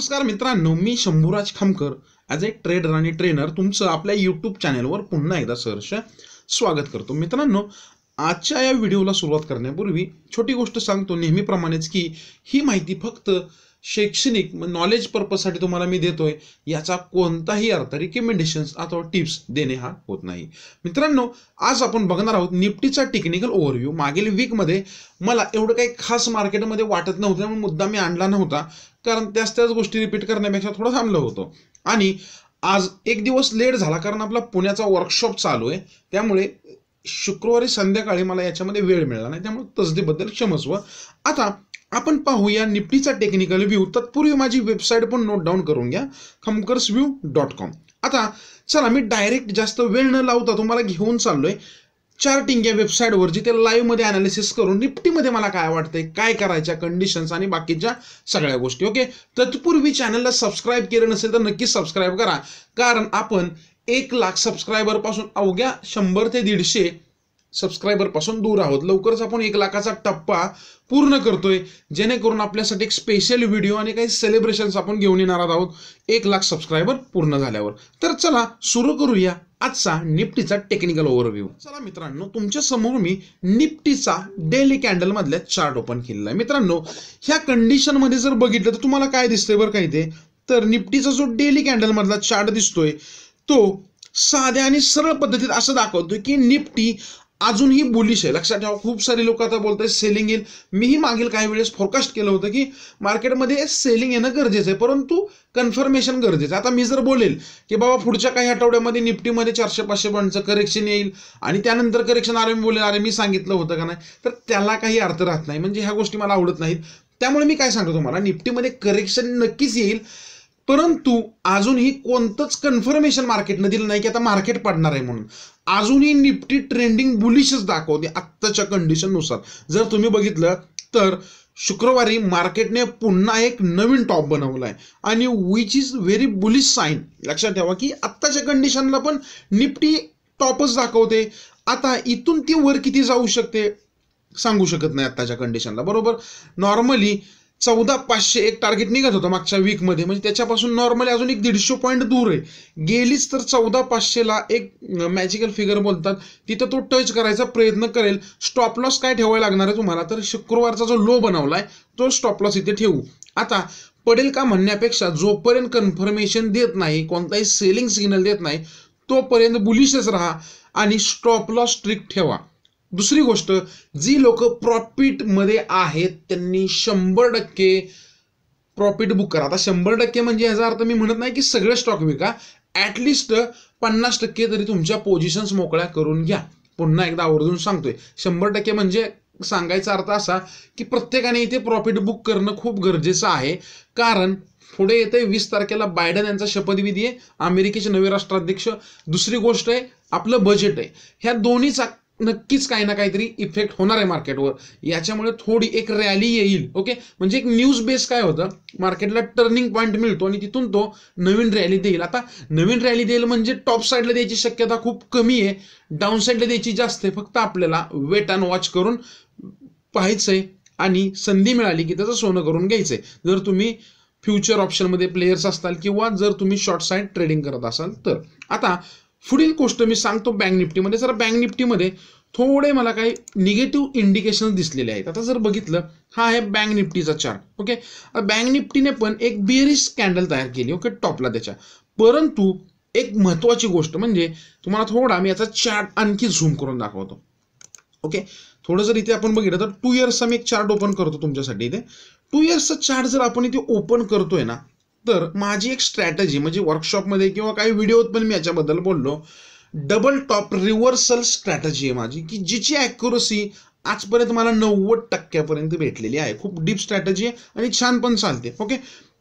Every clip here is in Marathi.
नमस्कार मित्रांनो मी Shambhuraj Khamkar as a trader आणि ट्रेनर तुमचं आपल्या यूट्यूब चॅनेलवर पुन्हा एकदा सहर्ष स्वागत करतो मित्रांनो आजच्या या व्हिडिओला सुरुवात करण्यापूर्वी छोटी गोष्ट सांगतो नेहमीप्रमाणेच की ही माहिती फक्त शैक्षणिक नॉलेज पर्पजसाठी तुम्हाला मी देतोय याचा कोणताही अर्थ रिकमेंडेशन्स अथवा टिप्स देणे हा होत नाही मित्रांनो आज आपण बघणार आहोत निफ्टीचा टेक्निकल ओव्हरव्ह्यू मागील वीकमध्ये मला एवढं काही खास मार्केटमध्ये वाटत नव्हतं म्हणून मुद्दा मी आणला नव्हता कारण त्याच त्याच गोष्टी रिपीट करण्यापेक्षा थोडं थांबलं होतं आणि आज एक दिवस लेट झाला कारण आपला पुण्याचा वर्कशॉप चालू आहे त्यामुळे शुक्रवारी संध्याकाळी मला याच्यामध्ये वेळ मिळाला नाही त्यामुळे तसदीबद्दल क्षमस्व आता आपण पाहूया निफ्टीचा टेक्निकल व्ह्यू तत्पूर्वी माझी वेबसाईट पण नोट डाऊन करून घ्या खमकर्स व्ह्यू डॉट कॉम आता चला मी डायरेक्ट जास्त वेळ न लावता तुम्हाला घेऊन चाललोय चार्टिंग या वेबसाईटवर जिथे लाईव्हमध्ये अनालिसिस करून निफ्टीमध्ये मला काय वाटतंय काय करायच्या कंडिशन्स आणि बाकीच्या सगळ्या गोष्टी ओके तत्पूर्वी चॅनलला सबस्क्राईब केलं नसेल तर नक्कीच सबस्क्राईब करा कारण आपण एक लाख सबस्क्रायबरपासून अवघ्या शंभर ते दीडशे पासून दूर आहोत लवकरच आपण एक लाखाचा टप्पा पूर्ण करतोय जेणेकरून आपल्यासाठी एक स्पेशल व्हिडिओ आणि काही सेलिब्रेशन्स आपण घेऊन येणार आहोत एक लाख सबस्क्रायबर पूर्ण झाल्यावर तर चला सुरू करूया आजचा निफ्टीचा टेक्निकल ओव्हरव्ह्यू चला मित्रांनो तुमच्या समोर मी निफ्टीचा डेली मधल्या चार्ट ओपन केलेला आहे मित्रांनो ह्या कंडिशनमध्ये जर बघितलं तर तुम्हाला काय दिसतंय बरं काही ते तर निफ्टीचा जो डेली मधला चार्ट दिसतोय तो साध्या आणि सरळ पद्धतीत असं दाखवतोय की निफ्टी अजूनही बुलिश आहे लक्षात ठेवा खूप सारे लोक आता बोलत आहेत सेलिंग येईल मीही मागील काही वेळेस फोरकास्ट केलं होतं की मार्केटमध्ये सेलिंग येणं गरजेचं आहे परंतु कन्फर्मेशन गरजेचं आहे आता मी जर बोलेल की बाबा पुढच्या काही आठवड्यामध्ये निफ्टीमध्ये चारशे पाचशे पॉईंटचं करेक्शन येईल आणि त्यानंतर करेक्शन आले मी बोलेल अरे मी सांगितलं होतं का नाही तर त्याला काही अर्थ राहत नाही म्हणजे ह्या गोष्टी मला आवडत नाहीत त्यामुळे मी काय सांगतो तुम्हाला निफ्टीमध्ये करेक्शन नक्कीच येईल परंतु अजूनही कोणतंच कन्फर्मेशन मार्केटनं दिलं नाही की आता मार्केट पडणार आहे म्हणून अजूनही निफ्टी ट्रेंडिंग बुलिशच दाखवते आत्ताच्या कंडिशननुसार जर तुम्ही बघितलं तर शुक्रवारी मार्केटने पुन्हा एक नवीन टॉप बनवला आहे आणि which is very bullish sign लक्षात ठेवा की आत्ताच्या कंडिशनला पण निफ्टी टॉपच दाखवते आता इथून ती वर किती जाऊ शकते सांगू शकत नाही आत्ताच्या कंडिशनला बरोबर नॉर्मली चौदा पाचशे एक टार्गेट निघत होता मागच्या वीकमध्ये म्हणजे त्याच्यापासून नॉर्मली अजून एक दीडशे पॉईंट दूर आहे गेलीच तर चौदा पाचशेला एक मॅजिकल फिगर बोलतात तिथं तो टच करायचा प्रयत्न करेल स्टॉप लॉस काय ठेवायला लागणार आहे तुम्हाला तर शुक्रवारचा जो लो बनवलाय आहे तो स्टॉप लॉस इथे ठेवू आता पडेल का म्हणण्यापेक्षा जोपर्यंत कन्फर्मेशन देत नाही कोणताही सेलिंग सिग्नल देत नाही तोपर्यंत बुलिशच राहा आणि स्टॉप लॉस स्ट्रिक्ट ठेवा दुसरी गोष्ट जी लोक मध्ये आहेत त्यांनी शंभर टक्के प्रॉफिट बुक करा आता शंभर टक्के म्हणजे याचा अर्थ मी म्हणत नाही की सगळे स्टॉक विका ॲटलिस्ट पन्नास टक्के तरी तुमच्या पोझिशन्स मोकळ्या करून घ्या पुन्हा एकदा आवर्जून सांगतोय शंभर टक्के म्हणजे सांगायचा अर्थ असा की प्रत्येकाने इथे प्रॉफिट बुक करणं खूप गरजेचं आहे कारण पुढे येते वीस तारखेला बायडन यांचा शपथविधी आहे अमेरिकेचे नवे राष्ट्राध्यक्ष दुसरी गोष्ट आहे आपलं बजेट आहे ह्या दोन्हीचा नक्कीच काही ना काहीतरी इफेक्ट होणार आहे मार्केटवर याच्यामुळे थोडी एक रॅली येईल ओके म्हणजे एक न्यूज बेस काय होतं मार्केटला टर्निंग पॉईंट मिळतो आणि तिथून तो नवीन रॅली देईल आता नवीन रॅली देईल म्हणजे टॉप साईडला द्यायची शक्यता खूप कमी आहे डाऊन साईडला द्यायची जास्त आहे फक्त आपल्याला वेट अँड वॉच करून पाहायचंय आहे आणि संधी मिळाली की त्याचं सोनं करून घ्यायचं जर तुम्ही फ्युचर ऑप्शनमध्ये प्लेयर्स असताल किंवा जर तुम्ही शॉर्ट साईड ट्रेडिंग करत असाल तर आता पुढील गोष्ट मी सांगतो बँक निफ्टीमध्ये जर बँक निफ्टीमध्ये थोडे मला काही निगेटिव्ह इंडिकेशन दिसलेले आहेत आता जर बघितलं हा आहे बँक निफ्टीचा चार्ट ओके बँक निफ्टीने पण एक बिअरिश कॅन्डल तयार केली ओके टॉपला त्याच्या परंतु एक महत्वाची गोष्ट म्हणजे तुम्हाला थोडा मी याचा चार्ट आणखी झूम करून दाखवतो ओके थोडं जर इथे आपण बघितलं तर टू इयर्सचा मी एक चार्ट ओपन करतो तुमच्यासाठी इथे टू इयर्सचा चार्ट जर आपण इथे ओपन करतोय ना तर माझी एक स्ट्रॅटजी म्हणजे वर्कशॉपमध्ये किंवा काही व्हिडिओत पण मी याच्याबद्दल बोललो डबल टॉप रिव्हर्सल स्ट्रॅटजी आहे माझी की जिची ॲक्युरसी आजपर्यंत मला नव्वद टक्क्यापर्यंत भेटलेली आहे खूप डीप स्ट्रॅटजी आहे आणि छान पण चालते ओके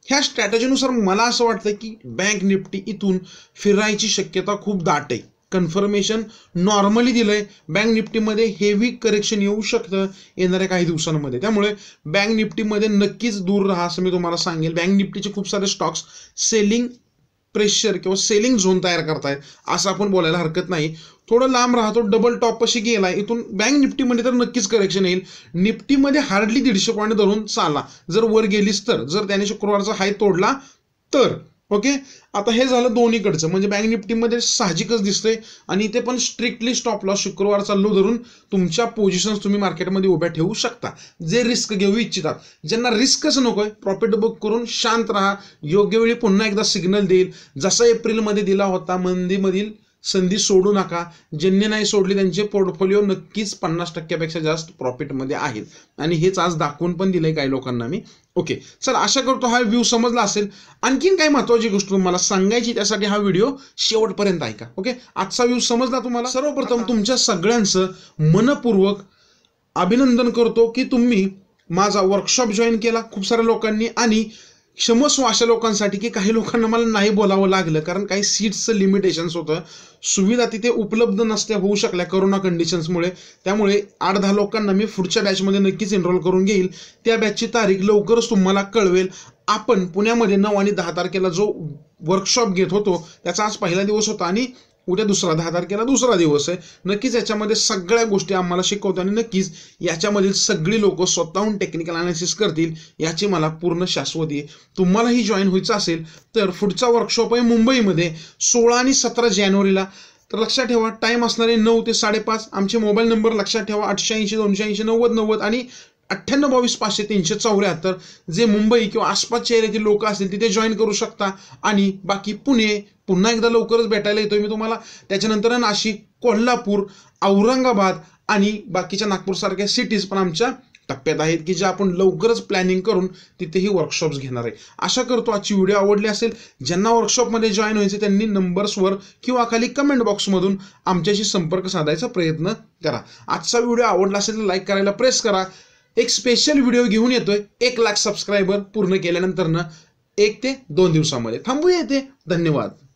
ह्या स्ट्रॅटजीनुसार मला असं वाटतं की बँक निफ्टी इथून फिरायची शक्यता खूप दाट आहे कन्फर्मेशन नॉर्मली दिलंय बँक निफ्टीमध्ये हेवी करेक्शन येऊ शकतं येणाऱ्या काही दिवसांमध्ये त्यामुळे बँक निफ्टीमध्ये नक्कीच दूर राहा असं मी तुम्हाला सांगेल बँक निफ्टीचे खूप सारे स्टॉक्स सेलिंग प्रेशर किंवा सेलिंग झोन तयार करतायत असं आपण बोलायला हरकत नाही थोडं लांब राहतो डबल टॉप अशी गेला इथून बँक निफ्टीमध्ये तर नक्कीच करेक्शन येईल निफ्टीमध्ये हार्डली दीडशे पॉईंट धरून चाला जर वर गेलीस तर जर त्याने शुक्रवारचा हाय तोडला तर ओके आता हे झालं दोन्हीकडचं म्हणजे बँक निफ्टीमध्ये साहजिकच दिसतंय आणि इथे पण स्ट्रिक्टली स्टॉप लॉस शुक्रवार चालू धरून तुमच्या पोझिशन्स तुम्ही मार्केटमध्ये उभ्या ठेवू शकता जे रिस्क घेऊ इच्छितात ज्यांना रिस्कच नकोय प्रॉफिट बुक करून शांत राहा योग्य वेळी पुन्हा एकदा सिग्नल देईल जसा एप्रिलमध्ये दिला होता मंदीमधील संधी सोडू नका ज्यांनी नाही सोडली त्यांचे पोर्टफोलिओ नक्कीच पन्नास टक्क्यापेक्षा जास्त प्रॉफिटमध्ये आहेत आणि हेच आज दाखवून पण दिलंय काही लोकांना मी ओके चल आशा करतो हा व्ह्यू समजला असेल आणखीन काही महत्वाची गोष्ट तुम्हाला सांगायची त्यासाठी हा व्हिडिओ शेवटपर्यंत ऐका ओके आजचा व्ह्यू समजला तुम्हाला सर्वप्रथम तुमच्या सगळ्यांचं मनपूर्वक अभिनंदन करतो की तुम्ही माझा वर्कशॉप जॉईन केला खूप साऱ्या लोकांनी आणि क्षमस्व अशा लोकांसाठी की काही लोकांना मला नाही बोलावं लागलं कारण काही सीट्सचं लिमिटेशन्स होतं सुविधा तिथे उपलब्ध नसल्या होऊ शकल्या करोना कंडिशन्समुळे त्यामुळे आठ दहा लोकांना मी पुढच्या बॅचमध्ये नक्कीच एनरोल करून घेईल त्या बॅचची तारीख लवकरच तुम्हाला कळवेल आपण पुण्यामध्ये नऊ आणि दहा तारखेला जो वर्कशॉप घेत होतो त्याचा आज पहिला दिवस होता आणि उद्या दुसरा दहा तारखेला दुसरा दिवस आहे नक्कीच याच्यामध्ये सगळ्या गोष्टी आम्हाला शिकवतात आणि नक्कीच याच्यामधील सगळी लोक स्वतःहून टेक्निकल अनालिसिस करतील याची मला पूर्ण शाश्वती आहे तुम्हालाही जॉईन व्हायचं असेल तर पुढचा वर्कशॉप आहे मुंबईमध्ये सोळा आणि सतरा जानेवारीला तर लक्षात ठेवा टाईम असणारे नऊ ते साडेपाच आमचे मोबाईल नंबर लक्षात ठेवा आठशे ऐंशी दोनशे ऐंशी नव्वद नव्वद आणि अठ्ठ्याण्णव बावीस पाचशे तीनशे चौऱ्याहत्तर जे मुंबई किंवा आसपासच्या एरियातील लोक असतील तिथे जॉईन करू शकता आणि बाकी पुणे पुन्हा एकदा लवकरच भेटायला येतोय मी तुम्हाला त्याच्यानंतर नाशिक कोल्हापूर औरंगाबाद आणि बाकीच्या नागपूरसारख्या सिटीज पण आमच्या टप्प्यात आहेत की जे आपण लवकरच प्लॅनिंग करून तिथेही वर्कशॉप्स घेणार आहे आशा करतो आजची व्हिडिओ आवडली असेल ज्यांना वर्कशॉपमध्ये जॉईन व्हायचे त्यांनी नंबर्सवर किंवा खाली कमेंट बॉक्समधून आमच्याशी संपर्क साधायचा प्रयत्न करा आजचा व्हिडिओ आवडला असेल तर लाईक करायला प्रेस करा एक स्पेशल व्हिडिओ घेऊन येतोय एक लाख सबस्क्रायबर पूर्ण केल्यानंतरनं एक ते दोन दिवसामध्ये थांबूया येते धन्यवाद